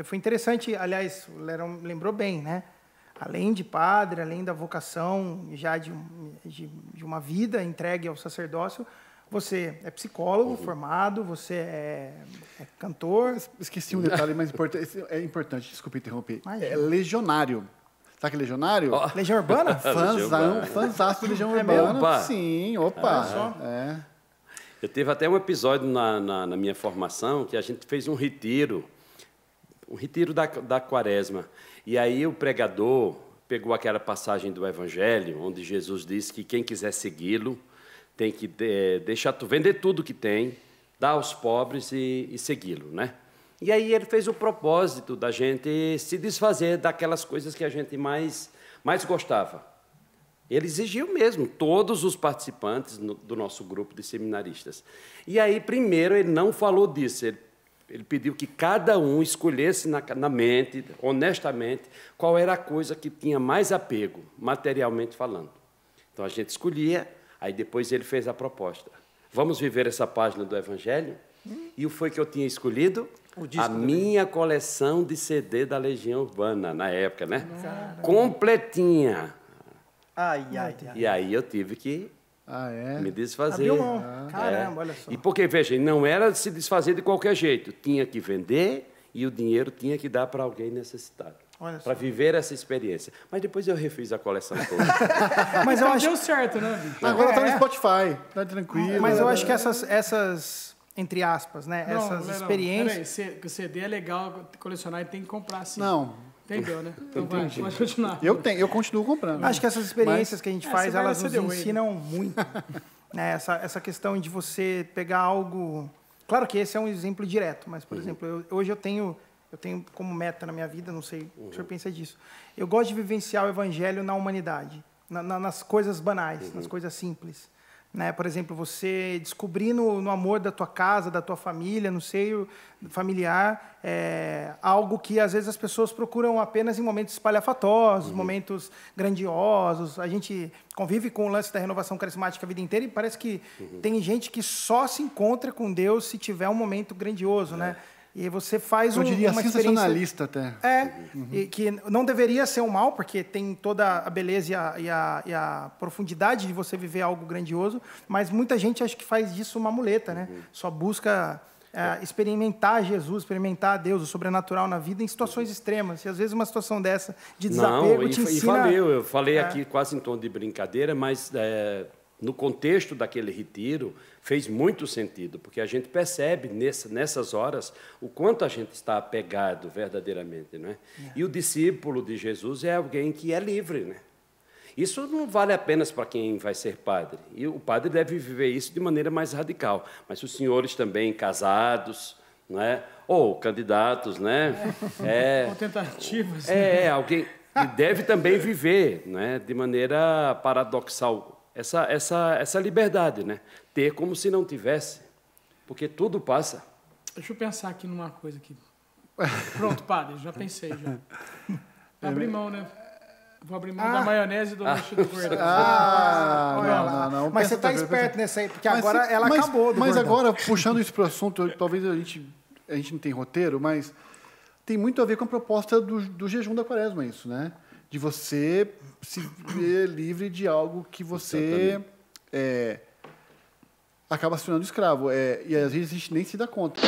Eh, foi interessante, aliás, o Lerão lembrou bem, né? Além de padre, além da vocação já de, de, de uma vida entregue ao sacerdócio, você é psicólogo uhum. formado, você é, é cantor. Esqueci um detalhe, mas importante, é importante, Desculpe interromper. Imagina. É legionário. Sabe que legionário? Oh. Legião Urbana? Fanzão, fãzaço do Legião é Urbana. Opa. Sim, é opa. Ah, é. Eu teve até um episódio na, na, na minha formação que a gente fez um retiro um retiro da, da quaresma. E aí o pregador pegou aquela passagem do Evangelho, onde Jesus diz que quem quiser segui-lo tem que é, deixar tu vender tudo que tem, dar aos pobres e, e segui-lo, né? E aí ele fez o propósito da gente se desfazer daquelas coisas que a gente mais, mais gostava. Ele exigiu mesmo, todos os participantes no, do nosso grupo de seminaristas. E aí, primeiro, ele não falou disso, ele ele pediu que cada um escolhesse na, na mente, honestamente, qual era a coisa que tinha mais apego, materialmente falando. Então a gente escolhia, aí depois ele fez a proposta. Vamos viver essa página do Evangelho? E o foi que eu tinha escolhido? a também. minha coleção de CD da Legião Urbana, na época, né? Caramba. Completinha. Ai, ai, ai. E aí eu tive que ah, é? Me desfazer. Abriu mão. Ah. Caramba, olha só. E porque, veja, não era se desfazer de qualquer jeito. Tinha que vender e o dinheiro tinha que dar para alguém necessitado. Para viver essa experiência. Mas depois eu refiz a coleção toda. Mas eu então acho... deu certo, né? Agora está é. no Spotify, tá tranquilo. Mas eu acho que essas, essas entre aspas, né? Não, essas não, experiências. Não, peraí, o CD é legal colecionar e tem que comprar assim Não, entendeu né? Então vai, pode continuar. Eu tenho, eu continuo comprando. Acho que essas experiências Mas, que a gente é, faz, elas nos ensinam ele. muito. né? essa, essa questão de você pegar algo. Claro que esse é um exemplo direto, mas, por uhum. exemplo, eu, hoje eu tenho, eu tenho como meta na minha vida, não sei uhum. o senhor uhum. pensa disso. Eu gosto de vivenciar o evangelho na humanidade, na, na, nas coisas banais, uhum. nas coisas simples. Né? Por exemplo, você descobrir no, no, amor da tua casa, da tua família, no seio familiar, é algo que às vezes as pessoas procuram apenas em momentos espalhafatosos, uhum. momentos grandiosos. A gente convive com o lance da renovação carismática a vida inteira e parece que uhum. tem gente que só se encontra com Deus se tiver um momento grandioso, né? é. né? E você faz um, Eu diria uma sensacionalista até. É, uhum. que não deveria ser um mal, porque tem toda a beleza e a, e, a, e a, profundidade de você viver algo grandioso, mas muita gente acha que faz disso uma muleta, né? Uhum. Só busca é, experimentar Jesus, experimentar Deus, o sobrenatural na vida em situações uhum. extremas. E às vezes uma situação dessa de desapego Não, te e, ensina... e valeu, eu falei é. aqui quase em tom de brincadeira, mas é, no contexto daquele retiro, fez muito sentido, porque a gente percebe nessas horas o quanto a gente está apegado verdadeiramente. Não é? é? E o discípulo de Jesus é alguém que é livre. Né? Isso não vale apenas para quem vai ser padre. E o padre deve viver isso de maneira mais radical. Mas os senhores também, casados, não é? ou candidatos, né? É, é. ou tentativas. É, né? alguém deve também viver né? de maneira paradoxal essa, essa, essa liberdade, né? Ter como se não tivesse, porque tudo passa. Deixa eu pensar aqui numa coisa aqui. Pronto, padre, já pensei já. Abrir mão, né? Vou abrir mão ah. da maionese e do ah. lanche do gordão. Ah, ah não, não, não, Mas você está esperto nessa aí, porque mas agora se, ela mas, acabou Mas agora, puxando isso para o assunto, talvez a gente, a gente não tenha roteiro, mas tem muito a ver com a proposta do, do jejum da quaresma, isso, né? de você se ver livre de algo que você é, acaba se tornando escravo. É, e às vezes a gente nem se dá conta.